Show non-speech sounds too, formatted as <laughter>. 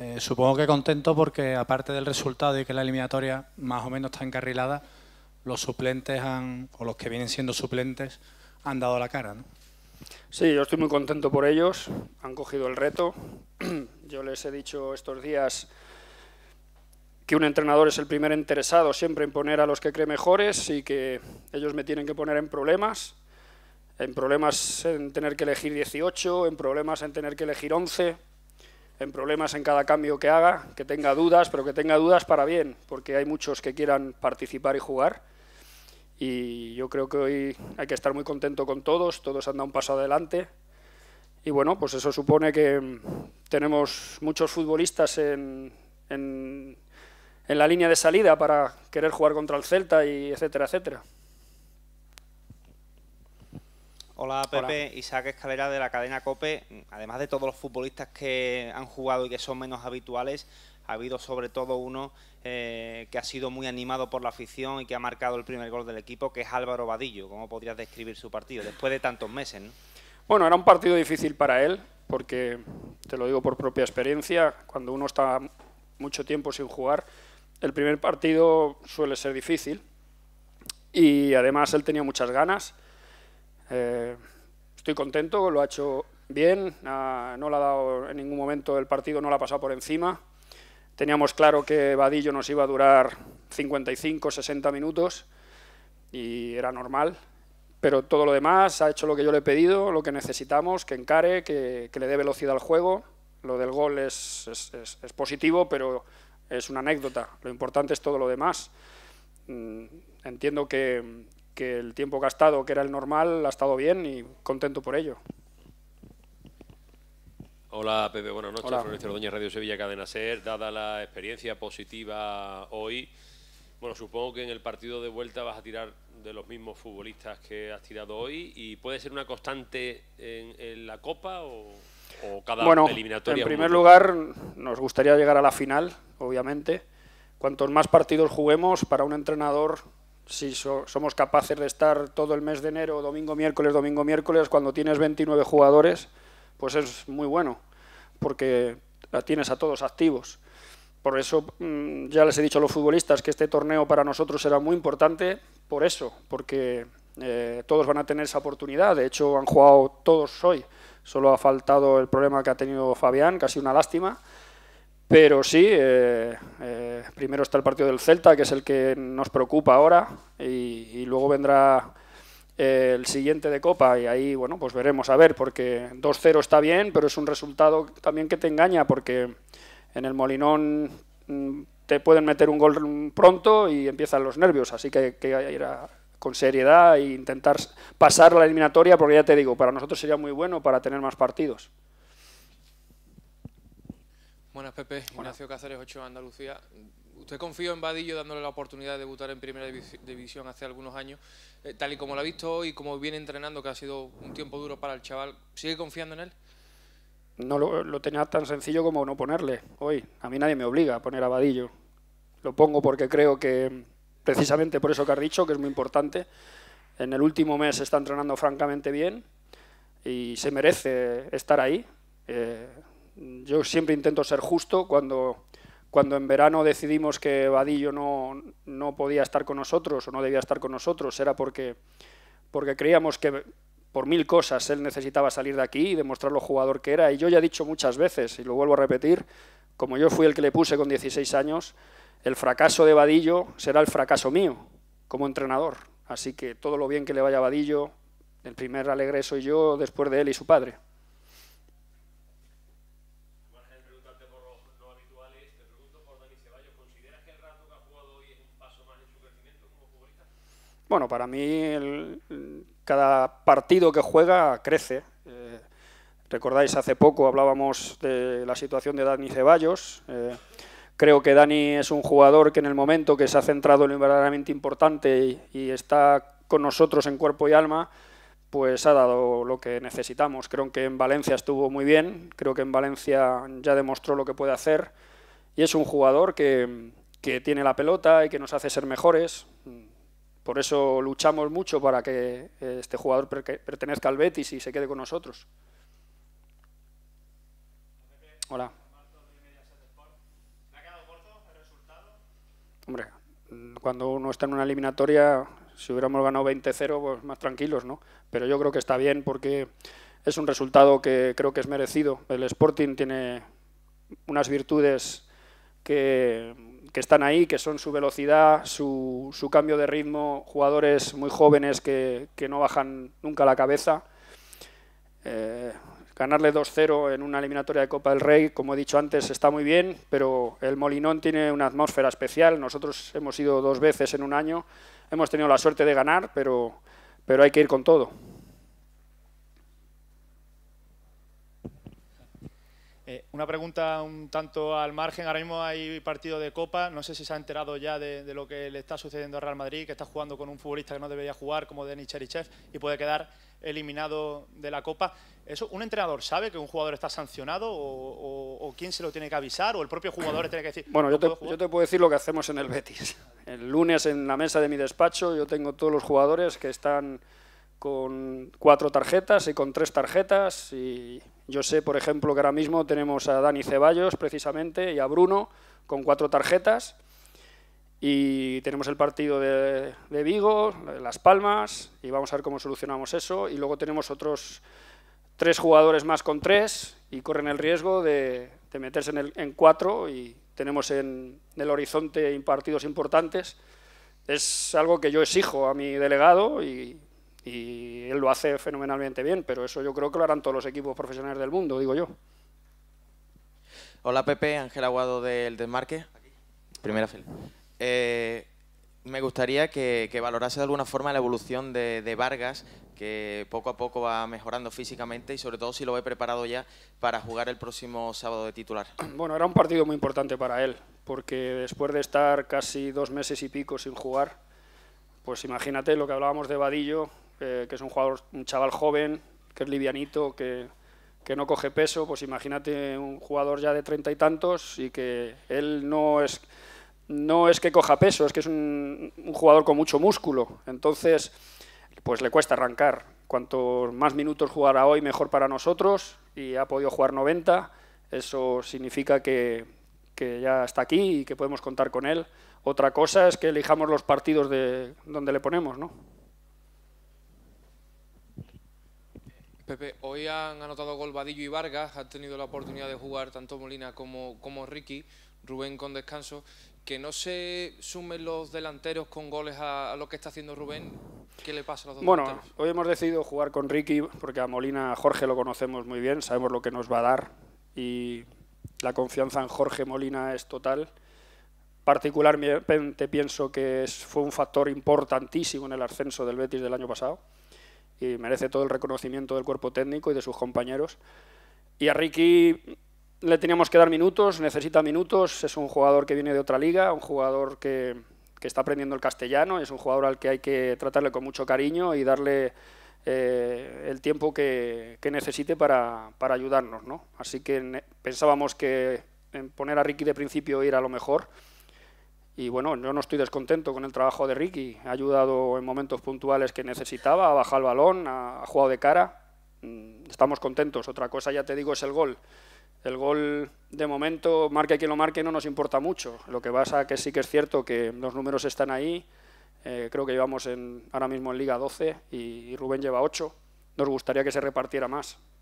Eh, supongo que contento porque aparte del resultado y que la eliminatoria más o menos está encarrilada, los suplentes o los que vienen siendo suplentes han dado la cara. ¿no? Sí, yo estoy muy contento por ellos, han cogido el reto. <clears throat> Yo les he dicho estos días que un entrenador es el primer interesado siempre en poner a los que cree mejores y que ellos me tienen que poner en problemas, en problemas en tener que elegir 18, en problemas en tener que elegir 11 en problemas en cada cambio que haga, que tenga dudas, pero que tenga dudas para bien, porque hay muchos que quieran participar y jugar. Y yo creo que hoy hay que estar muy contento con todos, todos han dado un paso adelante. Y bueno, pues eso supone que mm, tenemos muchos futbolistas en, la línea de salida para querer jugar contra el Celta y etcétera, etcétera. Hola Pepe, Isaac Escalera de la cadena Cope. Además de todos los futbolistas que han jugado y que son menos habituales, ha habido sobre todo uno eh, que ha sido muy animado por la afición y que ha marcado el primer gol del equipo, que es Álvaro Vadillo. ¿Cómo podrías describir su partido después de tantos meses? Bueno, era un partido difícil para él, porque te lo digo por propia experiencia, cuando uno está mucho tiempo sin jugar, el primer partido suele ser difícil y además él tenía muchas ganas eh, estoy contento, lo ha hecho bien, no le ha dado en ningún momento del partido, no la ha pasado por encima. Teníamos claro que Vadillo nos iba a durar 55, 60 minutos y era normal, pero todo lo demás ha hecho lo que yo le he pedido, lo que necesitamos, que encare, que, le dé velocidad al juego. Lo del gol es, es, positivo, pero es una anécdota. Lo importante es todo lo demás. Mm, entiendo que, que el tiempo gastado que era el normal, ha estado bien y contento por ello. Hola Pepe, buenas noches. Hola. Florencio Radio Sevilla, Cadena Ser. Dada la experiencia positiva hoy, bueno, supongo que en el partido de vuelta vas a tirar de los mismos futbolistas que has tirado hoy y puede ser una constante en, la Copa o, o cada bueno, eliminatoria. En primer lugar, nos gustaría llegar a la final, obviamente. Cuantos más partidos juguemos, para un entrenador si somos capaces de estar todo el mes de enero, domingo, miércoles, domingo, miércoles, cuando tienes 29 jugadores, pues es muy bueno, porque tienes a todos activos. Por eso mm, ya les he dicho a los futbolistas que este torneo para nosotros será muy importante, por eso, porque eh, todos van a tener esa oportunidad. De hecho, han jugado todos hoy, solo ha faltado el problema que ha tenido Fabián, casi una lástima pero sí, eh, eh, primero está el partido del Celta, que es el que nos preocupa ahora, y, luego vendrá eh, el siguiente de Copa, y ahí, bueno, pues veremos a ver, porque 2-0 está bien, pero es un resultado también que te engaña, porque en el Molinón mm, te pueden meter un gol pronto y empiezan los nervios, así que hay que ir con seriedad e intentar pasar la eliminatoria, porque ya te digo, para nosotros sería muy bueno para tener más partidos. Buenas, Pepe. Ignacio Cáceres, 8 Andalucía. Usted confió en Vadillo dándole la oportunidad de debutar en Primera División hace algunos años. Eh, tal y como lo ha visto hoy, como viene entrenando, que ha sido un tiempo duro para el chaval, ¿sigue confiando en él? No lo, tenía tan sencillo como no ponerle hoy. A mí nadie me obliga a poner a Vadillo. Lo pongo porque creo que, precisamente por eso que has dicho, que es muy importante. En el último mes está entrenando francamente bien y se merece estar ahí. Eh, yo siempre intento ser justo. Cuando, cuando en verano decidimos que Vadillo no, podía estar con nosotros o no debía estar con nosotros, era porque, porque creíamos que por mil cosas él necesitaba salir de aquí y demostrar lo jugador que era. Y yo ya he dicho muchas veces, y lo vuelvo a repetir, como yo fui el que le puse con 16 años, el fracaso de Vadillo será el fracaso mío como entrenador. Así que todo lo bien que le vaya a Vadillo, el primer alegre soy yo, después de él y su padre. Bueno, para mí cada partido que juega crece. Eh, recordáis, hace poco hablábamos de la situación de Dani Ceballos. Eh, creo que Dani es un jugador que en el momento que se ha centrado en lo verdaderamente importante y, y está con nosotros en cuerpo y alma, pues ha dado lo que necesitamos. Creo que en Valencia estuvo muy bien, creo que en Valencia ya demostró lo que puede hacer y es un jugador que, que tiene la pelota y que nos hace ser mejores. Por eso luchamos mucho para que eh, este jugador pertenezca al Betis y se quede con nosotros. Hola. Hombre, mm, cuando uno está en una eliminatoria, si hubiéramos ganado 20-0, pues más tranquilos, ¿no? Pero yo creo que está bien porque es un resultado que creo que es merecido. El Sporting tiene unas virtudes que que están ahí, que son su velocidad, su, cambio de ritmo, jugadores muy jóvenes que, no bajan nunca la cabeza. Eh, ganarle 2-0 en una eliminatoria de Copa del Rey, como he dicho antes, está muy bien, pero el Molinón tiene una atmósfera especial. Nosotros hemos ido dos veces en un año, hemos tenido la suerte de ganar, pero, pero hay que ir con todo. Eh, una pregunta un tanto al margen. Ahora mismo hay partido de Copa. No sé si se ha enterado ya de, lo que le está sucediendo a Real Madrid, que está jugando con un futbolista que no debería jugar, como Denis Cherichev, y puede quedar eliminado de la Copa. ¿Eso, ¿Un entrenador sabe que un jugador está sancionado o, quién se lo tiene que avisar o el propio jugador tiene que decir? Bueno, yo yo te, puedo decir lo que hacemos en el Betis. El lunes en la mesa de mi despacho yo tengo todos los jugadores que están con cuatro tarjetas y con tres tarjetas y yo sé, por ejemplo, que ahora mismo tenemos a Dani Ceballos, precisamente, y a Bruno, con cuatro tarjetas. Y tenemos el partido de, Vigo, Las Palmas, y vamos a ver cómo solucionamos eso. Y luego tenemos otros tres jugadores más con tres y corren el riesgo de, meterse en, cuatro y tenemos en, en el horizonte partidos importantes. Es algo que yo exijo a mi delegado y y él lo hace fenomenalmente bien, pero eso yo creo que lo harán todos los equipos profesionales del mundo, digo yo. Hola Pepe, Ángel Aguado del Desmarque. Primera fila. Eh, me gustaría que, valorase de alguna forma la evolución de, de, Vargas, que poco a poco va mejorando físicamente y sobre todo si lo ve preparado ya para jugar el próximo sábado de titular. Bueno, era un partido muy importante para él, porque después de estar casi dos meses y pico sin jugar, pues imagínate lo que hablábamos de Vadillo, que es un jugador, un chaval joven, que es livianito, que, no coge peso, pues imagínate un jugador ya de treinta y tantos y que él no es, que coja peso, es que es un, jugador con mucho músculo. Entonces, pues le cuesta arrancar. Cuantos más minutos jugará hoy, mejor para nosotros. Y ha podido jugar 90. Eso significa que, que ya está aquí y que podemos contar con él. Otra cosa es que elijamos los partidos de donde le ponemos, ¿no? Pepe, hoy han anotado gol Vadillo y Vargas, han tenido la oportunidad de jugar tanto Molina como, como Ricky, Rubén con descanso. Que no se sumen los delanteros con goles a, lo que está haciendo Rubén, ¿Qué le pasa a los dos Bueno, hoy hemos decidido jugar con Ricky porque a Molina, a Jorge lo conocemos muy bien, sabemos lo que nos va a dar y la confianza en Jorge Molina es total. Particularmente pienso que es, fue un factor importantísimo en el ascenso del Betis del año pasado y merece todo el reconocimiento del cuerpo técnico y de sus compañeros. Y a Ricky le teníamos que dar minutos, necesita minutos, es un jugador que viene de otra liga, un jugador que, está aprendiendo el castellano, es un jugador al que hay que tratarle con mucho cariño y darle eh, el tiempo que, necesite para, ayudarnos. ¿no? Así que pensábamos que poner a Ricky de principio ir a lo mejor, y bueno, yo no estoy descontento con el trabajo de Ricky. Ha ayudado en momentos puntuales que necesitaba, ha bajado el balón, ha, jugado de cara. Mm, estamos contentos. Otra cosa, ya te digo, es el gol. El gol, de momento, marque quien lo marque, no nos importa mucho. Lo que pasa que sí que es cierto que los números están ahí. Eh, creo que llevamos ahora mismo en Liga 12 y, y Rubén lleva 8. Nos gustaría que se repartiera más.